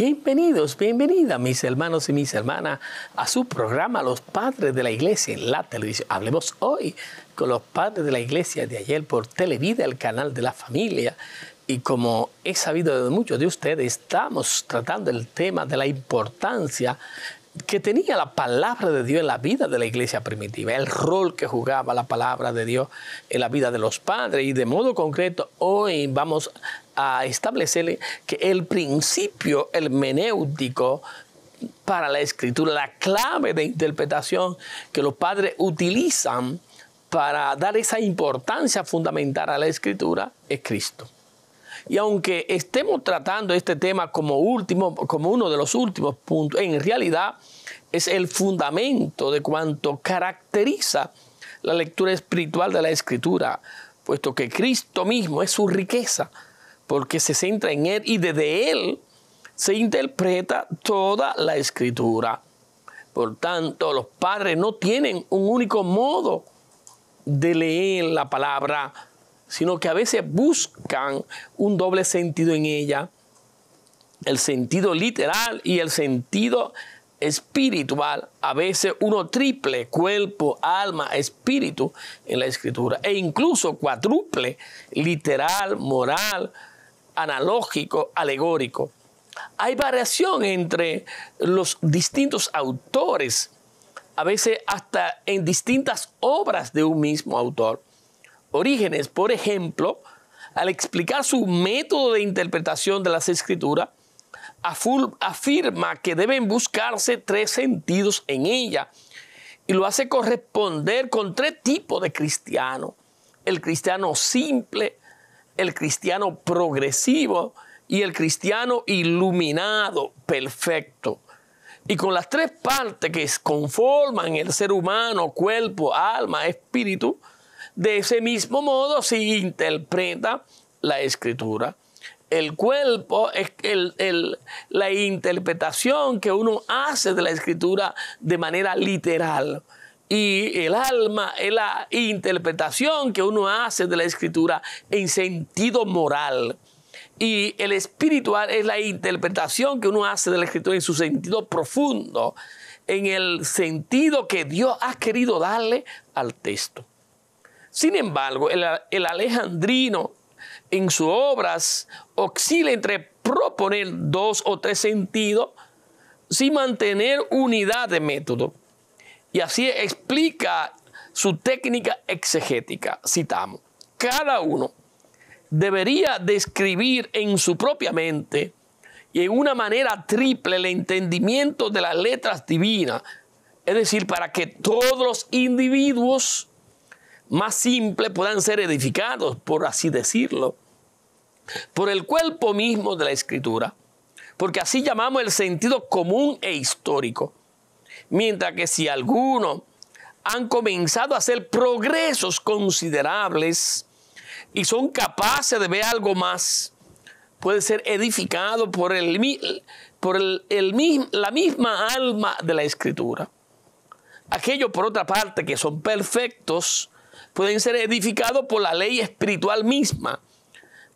Bienvenidos, bienvenida mis hermanos y mis hermanas a su programa Los Padres de la Iglesia en la televisión. Hablemos hoy con los padres de la Iglesia de ayer por Televida, el canal de la familia. Y como he sabido de muchos de ustedes, estamos tratando el tema de la importancia que tenía la palabra de Dios en la vida de la iglesia primitiva, el rol que jugaba la palabra de Dios en la vida de los padres. Y de modo concreto, hoy vamos a establecerle que el principio hermenéutico para la escritura, la clave de interpretación que los padres utilizan para dar esa importancia fundamental a la escritura, es Cristo. Y aunque estemos tratando este tema como último, como uno de los últimos puntos, en realidad es el fundamento de cuanto caracteriza la lectura espiritual de la Escritura, puesto que Cristo mismo es su riqueza, porque se centra en Él y desde Él se interpreta toda la Escritura. Por tanto, los padres no tienen un único modo de leer la palabra, sino que a veces buscan un doble sentido en ella, el sentido literal y el sentido espiritual, a veces uno triple, cuerpo, alma, espíritu en la escritura, e incluso cuádruple, literal, moral, analógico, alegórico. Hay variación entre los distintos autores, a veces hasta en distintas obras de un mismo autor. Orígenes, por ejemplo, al explicar su método de interpretación de las escrituras, afirma que deben buscarse tres sentidos en ella y lo hace corresponder con tres tipos de cristiano. El cristiano simple, el cristiano progresivo y el cristiano iluminado, perfecto. Y con las tres partes que conforman el ser humano, cuerpo, alma, espíritu, de ese mismo modo se interpreta la escritura. El cuerpo es la interpretación que uno hace de la escritura de manera literal y el alma es la interpretación que uno hace de la escritura en sentido moral. Y el espiritual es la interpretación que uno hace de la escritura en su sentido profundo, en el sentido que Dios ha querido darle al texto. Sin embargo, el, alejandrino en sus obras oscila entre proponer dos o tres sentidos sin mantener unidad de método. Y así explica su técnica exegética. Citamos, cada uno debería describir en su propia mente y en una manera triple el entendimiento de las letras divinas, es decir, para que todos los individuos más simples puedan ser edificados, por así decirlo, por el cuerpo mismo de la escritura, porque así llamamos el sentido común e histórico. Mientras que si algunos han comenzado a hacer progresos considerables y son capaces de ver algo más, puede ser edificado por, el, por la misma alma de la escritura. Aquellos, por otra parte, que son perfectos, pueden ser edificados por la ley espiritual misma,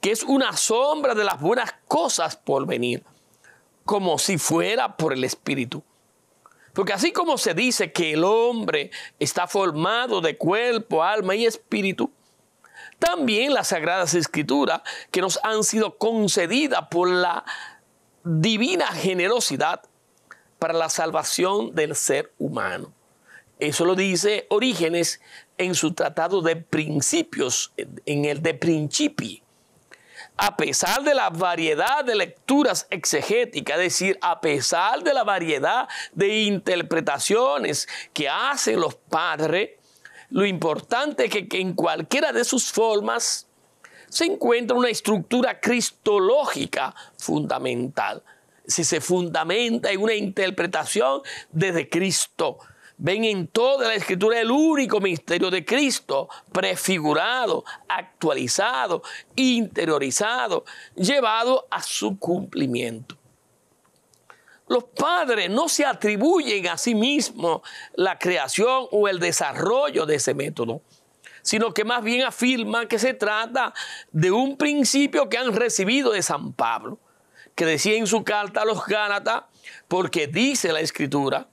que es una sombra de las buenas cosas por venir, como si fuera por el Espíritu. Porque así como se dice que el hombre está formado de cuerpo, alma y espíritu, también las sagradas escrituras que nos han sido concedidas por la divina generosidad para la salvación del ser humano. Eso lo dice Orígenes en su tratado de principios, en el de principi. A pesar de la variedad de lecturas exegéticas, es decir, a pesar de la variedad de interpretaciones que hacen los padres, lo importante es que, que en cualquiera de sus formas se encuentra una estructura cristológica fundamental. Si se fundamenta en una interpretación desde Cristo, Ven en toda la escritura el único misterio de Cristo, prefigurado, actualizado, interiorizado, llevado a su cumplimiento. Los padres no se atribuyen a sí mismos la creación o el desarrollo de ese método, sino que más bien afirman que se trata de un principio que han recibido de San Pablo, que decía en su carta a los Gálatas, porque dice la escritura,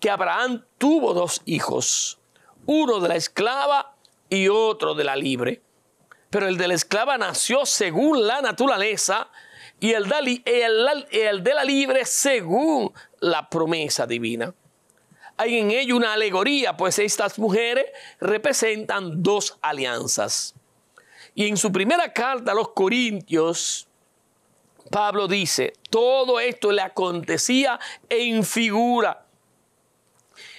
que Abraham tuvo dos hijos, uno de la esclava y otro de la libre. Pero el de la esclava nació según la naturaleza y el de la libre según la promesa divina. Hay en ello una alegoría, pues estas mujeres representan dos alianzas. Y en su primera carta a los Corintios, Pablo dice, todo esto le acontecía en figura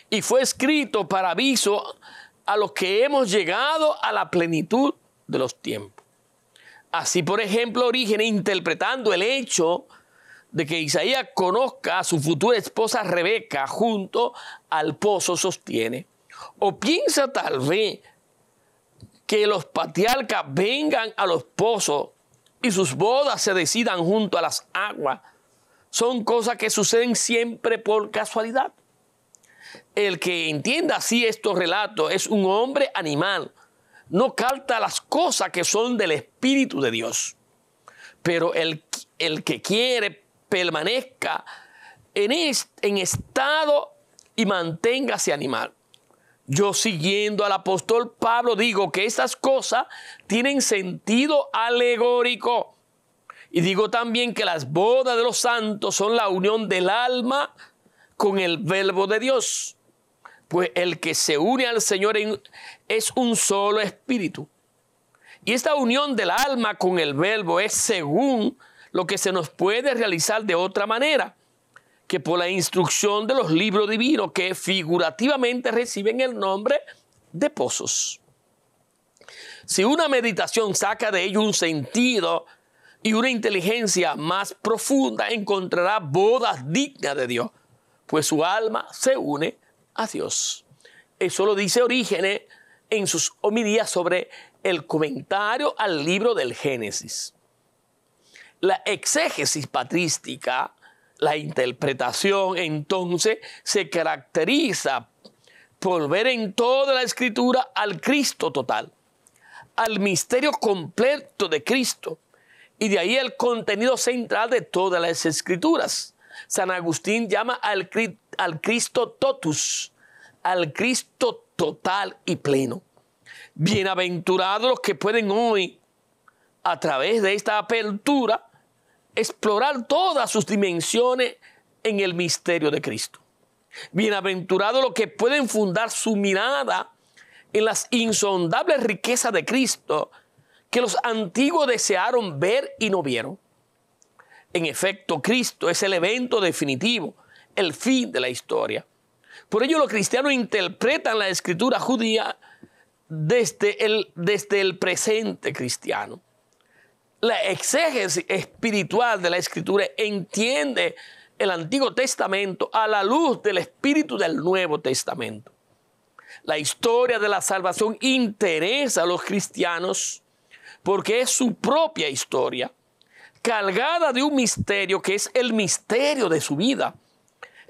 y fue escrito para aviso a los que hemos llegado a la plenitud de los tiempos. Así, por ejemplo, Orígenes interpretando el hecho de que Isaías conozca a su futura esposa Rebeca junto al pozo sostiene, o piensa tal vez que los patriarcas vengan a los pozos y sus bodas se decidan junto a las aguas, son cosas que suceden siempre por casualidad. El que entienda así estos relatos es un hombre animal. No calta las cosas que son del Espíritu de Dios. Pero el, que quiere permanezca en, en estado y manténgase animal. Yo siguiendo al apóstol Pablo digo que estas cosas tienen sentido alegórico. Y digo también que las bodas de los santos son la unión del alma con el verbo de Dios. Pues el que se une al Señor es un solo espíritu. Y esta unión del alma con el verbo es según lo que se nos puede realizar de otra manera que por la instrucción de los libros divinos que figurativamente reciben el nombre de pozos. Si una meditación saca de ello un sentido y una inteligencia más profunda, encontrará bodas dignas de Dios pues su alma se une a Dios. Eso lo dice Orígenes en sus homilías sobre el comentario al libro del Génesis. La exégesis patrística, la interpretación entonces, se caracteriza por ver en toda la escritura al Cristo total, al misterio completo de Cristo, y de ahí el contenido central de todas las escrituras. San Agustín llama al, Cristo totus, al Cristo total y pleno. Bienaventurados los que pueden hoy, a través de esta apertura, explorar todas sus dimensiones en el misterio de Cristo. Bienaventurados los que pueden fundar su mirada en las insondables riquezas de Cristo que los antiguos desearon ver y no vieron. En efecto, Cristo es el evento definitivo, el fin de la historia. Por ello los cristianos interpretan la escritura judía desde el, presente cristiano. La exégesis espiritual de la escritura entiende el Antiguo Testamento a la luz del espíritu del Nuevo Testamento. La historia de la salvación interesa a los cristianos porque es su propia historia cargada de un misterio que es el misterio de su vida.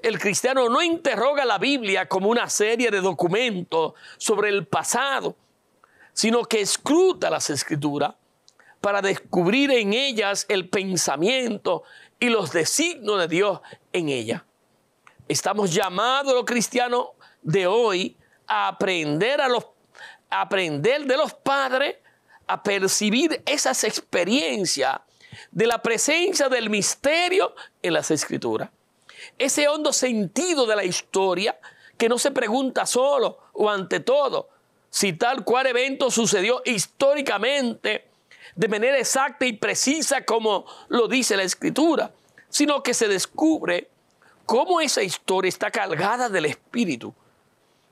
El cristiano no interroga la Biblia como una serie de documentos sobre el pasado, sino que escruta las escrituras para descubrir en ellas el pensamiento y los designos de Dios en ella. Estamos llamados los cristianos de hoy a aprender, a los, a aprender de los padres, a percibir esas experiencias de la presencia del misterio en las escrituras. Ese hondo sentido de la historia que no se pregunta solo o ante todo si tal cual evento sucedió históricamente de manera exacta y precisa como lo dice la escritura, sino que se descubre cómo esa historia está cargada del Espíritu,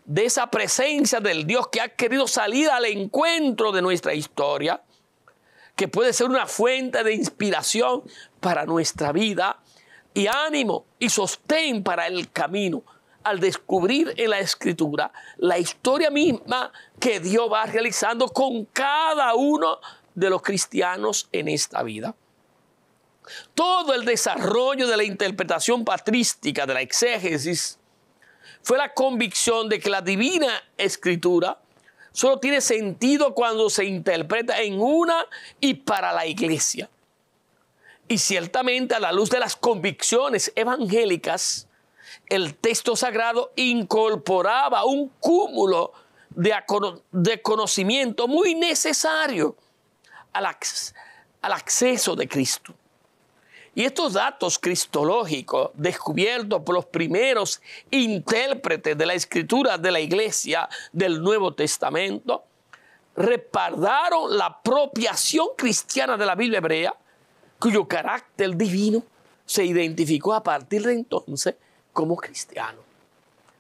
de esa presencia del Dios que ha querido salir al encuentro de nuestra historia que puede ser una fuente de inspiración para nuestra vida y ánimo y sostén para el camino al descubrir en la escritura la historia misma que Dios va realizando con cada uno de los cristianos en esta vida. Todo el desarrollo de la interpretación patrística de la exégesis fue la convicción de que la divina escritura solo tiene sentido cuando se interpreta en una y para la iglesia. Y ciertamente a la luz de las convicciones evangélicas, el texto sagrado incorporaba un cúmulo de, de conocimiento muy necesario al, al acceso de Cristo. Y estos datos cristológicos, descubiertos por los primeros intérpretes de la escritura de la iglesia del Nuevo Testamento, repardaron la apropiación cristiana de la Biblia hebrea, cuyo carácter divino se identificó a partir de entonces como cristiano.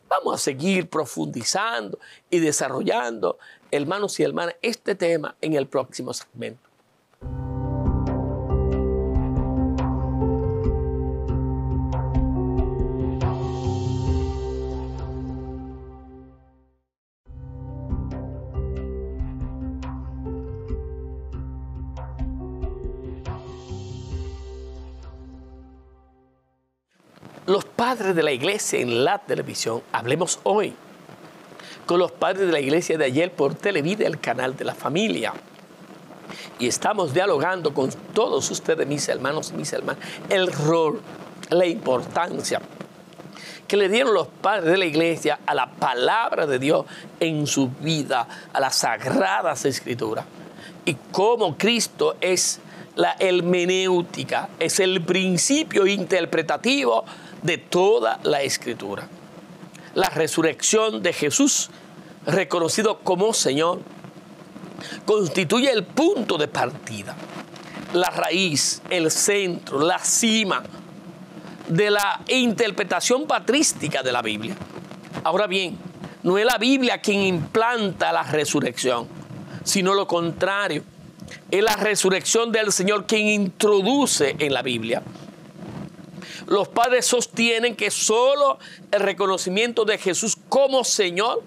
Vamos a seguir profundizando y desarrollando, hermanos y hermanas, este tema en el próximo segmento. los padres de la iglesia en la televisión, hablemos hoy con los padres de la iglesia de ayer por Televida, el canal de la familia. Y estamos dialogando con todos ustedes, mis hermanos y mis hermanas, el rol, la importancia que le dieron los padres de la iglesia a la palabra de Dios en su vida, a las sagradas escrituras. Y cómo Cristo es la hermenéutica, es el principio interpretativo de toda la escritura. La resurrección de Jesús, reconocido como Señor, constituye el punto de partida, la raíz, el centro, la cima de la interpretación patrística de la Biblia. Ahora bien, no es la Biblia quien implanta la resurrección, sino lo contrario. Es la resurrección del Señor quien introduce en la Biblia los padres sostienen que solo el reconocimiento de Jesús como Señor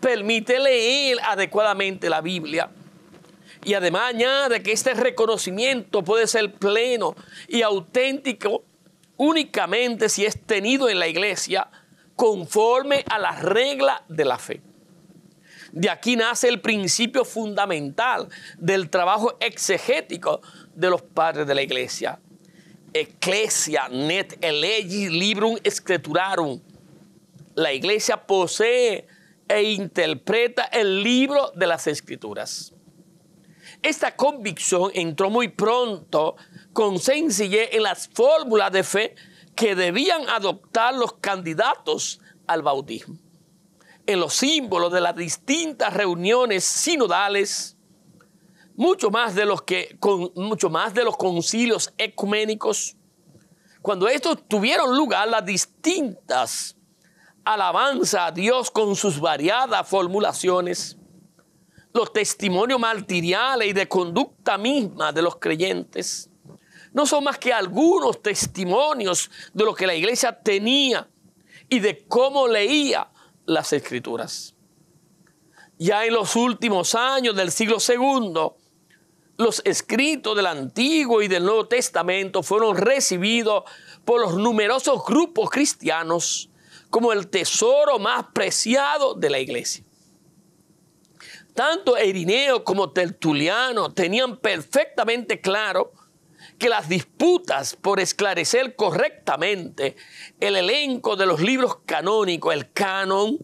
permite leer adecuadamente la Biblia. Y además añade que este reconocimiento puede ser pleno y auténtico únicamente si es tenido en la iglesia conforme a la regla de la fe. De aquí nace el principio fundamental del trabajo exegético de los padres de la iglesia. Ecclesia net elegi librum escriturarum. La iglesia posee e interpreta el libro de las escrituras. Esta convicción entró muy pronto con sencillez en las fórmulas de fe que debían adoptar los candidatos al bautismo, en los símbolos de las distintas reuniones sinodales, mucho más de los que con, mucho más de los concilios ecuménicos cuando estos tuvieron lugar las distintas alabanzas a Dios con sus variadas formulaciones los testimonios martiriales y de conducta misma de los creyentes no son más que algunos testimonios de lo que la iglesia tenía y de cómo leía las escrituras. Ya en los últimos años del siglo segundo, los escritos del Antiguo y del Nuevo Testamento fueron recibidos por los numerosos grupos cristianos como el tesoro más preciado de la iglesia. Tanto Erineo como Tertuliano tenían perfectamente claro que las disputas por esclarecer correctamente el elenco de los libros canónicos, el canon,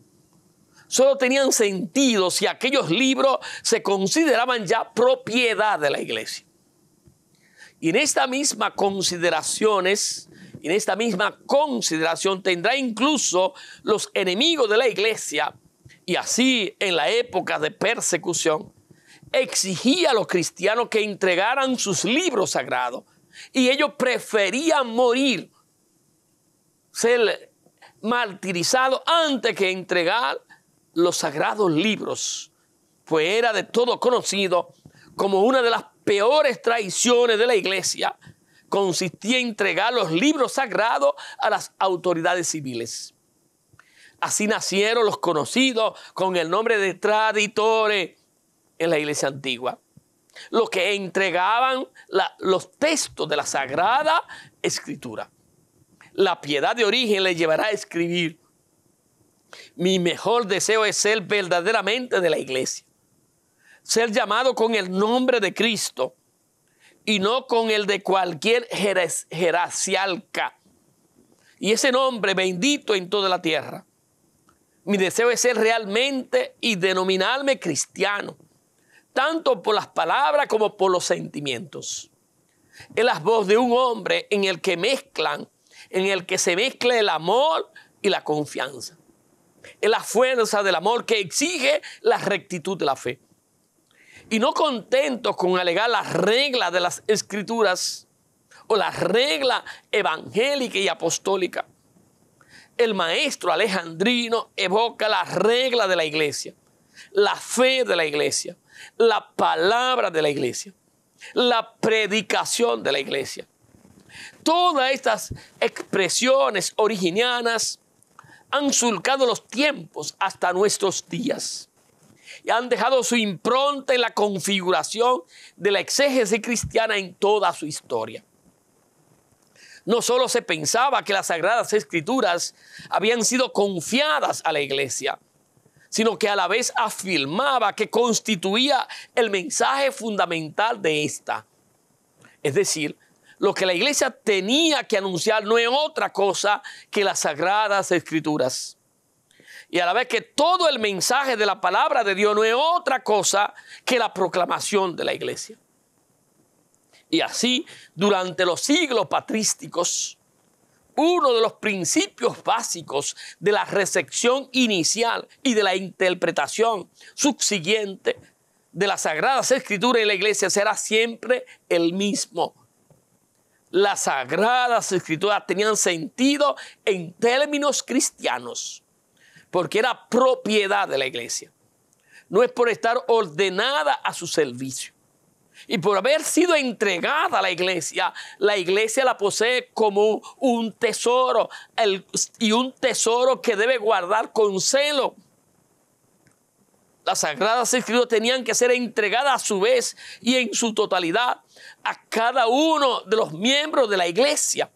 solo tenían sentido si aquellos libros se consideraban ya propiedad de la iglesia. Y en esta misma consideraciones, en esta misma consideración tendrá incluso los enemigos de la iglesia, y así en la época de persecución, exigía a los cristianos que entregaran sus libros sagrados, y ellos preferían morir, ser martirizados antes que entregar los sagrados libros, pues era de todo conocido como una de las peores traiciones de la iglesia, consistía en entregar los libros sagrados a las autoridades civiles. Así nacieron los conocidos con el nombre de traditores en la iglesia antigua, los que entregaban los textos de la sagrada escritura. La piedad de origen le llevará a escribir mi mejor deseo es ser verdaderamente de la iglesia. Ser llamado con el nombre de Cristo y no con el de cualquier jeracialca. Y ese nombre bendito en toda la tierra. Mi deseo es ser realmente y denominarme cristiano, tanto por las palabras como por los sentimientos. Es la voz de un hombre en el que mezclan, en el que se mezcla el amor y la confianza es la fuerza del amor que exige la rectitud de la fe. Y no contentos con alegar las reglas de las escrituras o la regla evangélica y apostólica, el maestro alejandrino evoca la regla de la iglesia, la fe de la iglesia, la palabra de la iglesia, la predicación de la iglesia. Todas estas expresiones originianas han surcado los tiempos hasta nuestros días y han dejado su impronta en la configuración de la exégesis cristiana en toda su historia. No solo se pensaba que las sagradas escrituras habían sido confiadas a la iglesia, sino que a la vez afirmaba que constituía el mensaje fundamental de esta. Es decir, lo que la iglesia tenía que anunciar no es otra cosa que las sagradas escrituras. Y a la vez que todo el mensaje de la palabra de Dios no es otra cosa que la proclamación de la iglesia. Y así, durante los siglos patrísticos, uno de los principios básicos de la recepción inicial y de la interpretación subsiguiente de las Sagradas Escrituras en la iglesia será siempre el mismo las sagradas escrituras tenían sentido en términos cristianos, porque era propiedad de la iglesia. No es por estar ordenada a su servicio. Y por haber sido entregada a la iglesia, la iglesia la posee como un tesoro y un tesoro que debe guardar con celo. Las sagradas escrituras tenían que ser entregadas a su vez y en su totalidad a cada uno de los miembros de la iglesia.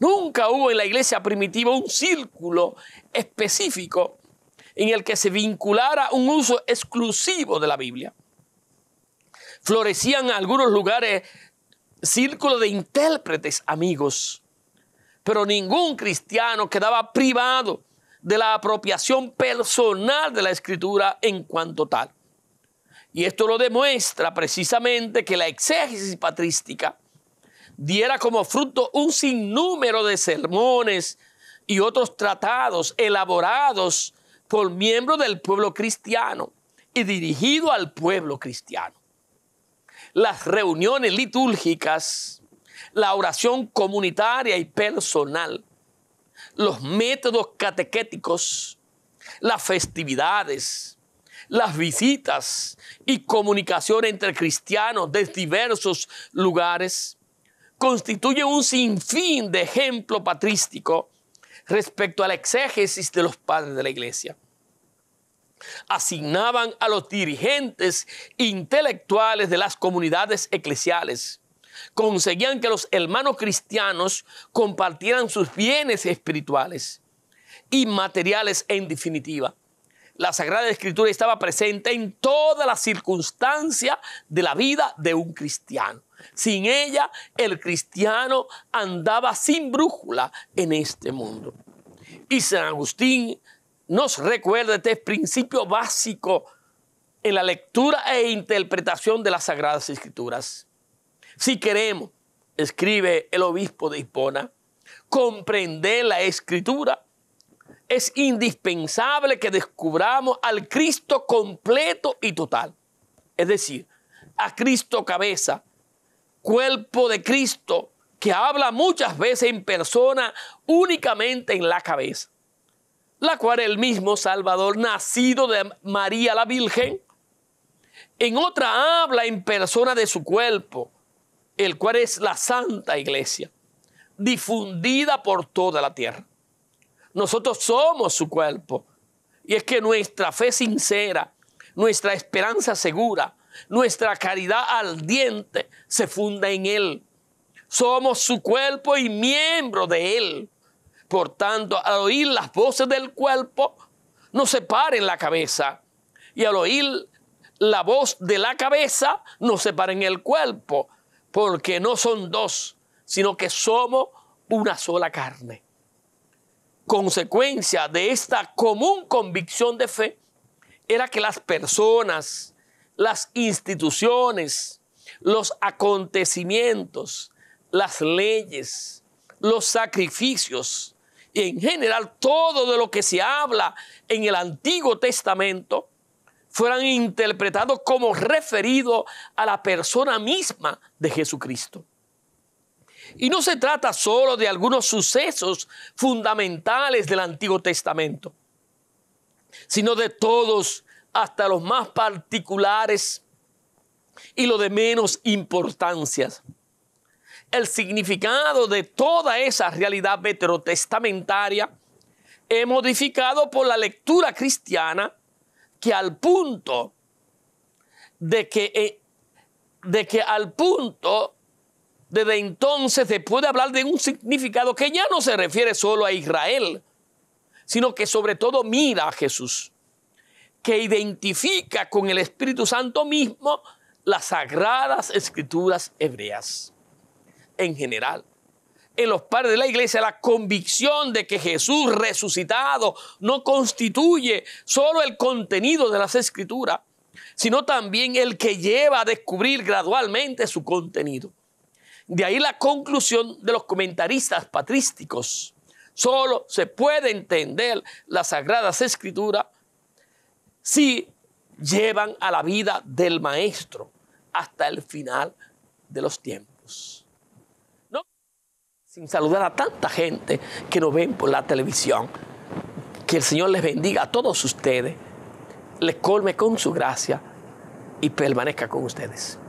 Nunca hubo en la iglesia primitiva un círculo específico en el que se vinculara un uso exclusivo de la Biblia. Florecían en algunos lugares círculos de intérpretes amigos, pero ningún cristiano quedaba privado de la apropiación personal de la escritura en cuanto tal. Y esto lo demuestra precisamente que la exégesis patrística diera como fruto un sinnúmero de sermones y otros tratados elaborados por miembros del pueblo cristiano y dirigido al pueblo cristiano. Las reuniones litúrgicas, la oración comunitaria y personal, los métodos catequéticos, las festividades, las visitas y comunicación entre cristianos de diversos lugares constituyen un sinfín de ejemplo patrístico respecto a la exégesis de los padres de la iglesia. Asignaban a los dirigentes intelectuales de las comunidades eclesiales. Conseguían que los hermanos cristianos compartieran sus bienes espirituales y materiales en definitiva la Sagrada Escritura estaba presente en todas las circunstancias de la vida de un cristiano. Sin ella, el cristiano andaba sin brújula en este mundo. Y San Agustín nos recuerda este principio básico en la lectura e interpretación de las Sagradas Escrituras. Si queremos, escribe el obispo de Hipona, comprender la Escritura, es indispensable que descubramos al Cristo completo y total. Es decir, a Cristo cabeza, cuerpo de Cristo, que habla muchas veces en persona únicamente en la cabeza, la cual el mismo Salvador, nacido de María la Virgen, en otra habla en persona de su cuerpo, el cual es la Santa Iglesia, difundida por toda la tierra. Nosotros somos su cuerpo. Y es que nuestra fe sincera, nuestra esperanza segura, nuestra caridad ardiente se funda en Él. Somos su cuerpo y miembro de Él. Por tanto, al oír las voces del cuerpo, no se paren la cabeza. Y al oír la voz de la cabeza, no se paren el cuerpo. Porque no son dos, sino que somos una sola carne consecuencia de esta común convicción de fe era que las personas, las instituciones, los acontecimientos, las leyes, los sacrificios y en general todo de lo que se habla en el Antiguo Testamento fueran interpretados como referido a la persona misma de Jesucristo. Y no se trata solo de algunos sucesos fundamentales del Antiguo Testamento, sino de todos, hasta los más particulares y los de menos importancia. El significado de toda esa realidad veterotestamentaria es modificado por la lectura cristiana que al punto de que, eh, de que al punto desde entonces se puede hablar de un significado que ya no se refiere solo a Israel, sino que sobre todo mira a Jesús, que identifica con el Espíritu Santo mismo las sagradas escrituras hebreas. En general, en los padres de la iglesia la convicción de que Jesús resucitado no constituye solo el contenido de las escrituras, sino también el que lleva a descubrir gradualmente su contenido. De ahí la conclusión de los comentaristas patrísticos. Solo se puede entender las sagradas escrituras si llevan a la vida del maestro hasta el final de los tiempos. No sin saludar a tanta gente que nos ven por la televisión. Que el Señor les bendiga a todos ustedes, les colme con su gracia y permanezca con ustedes.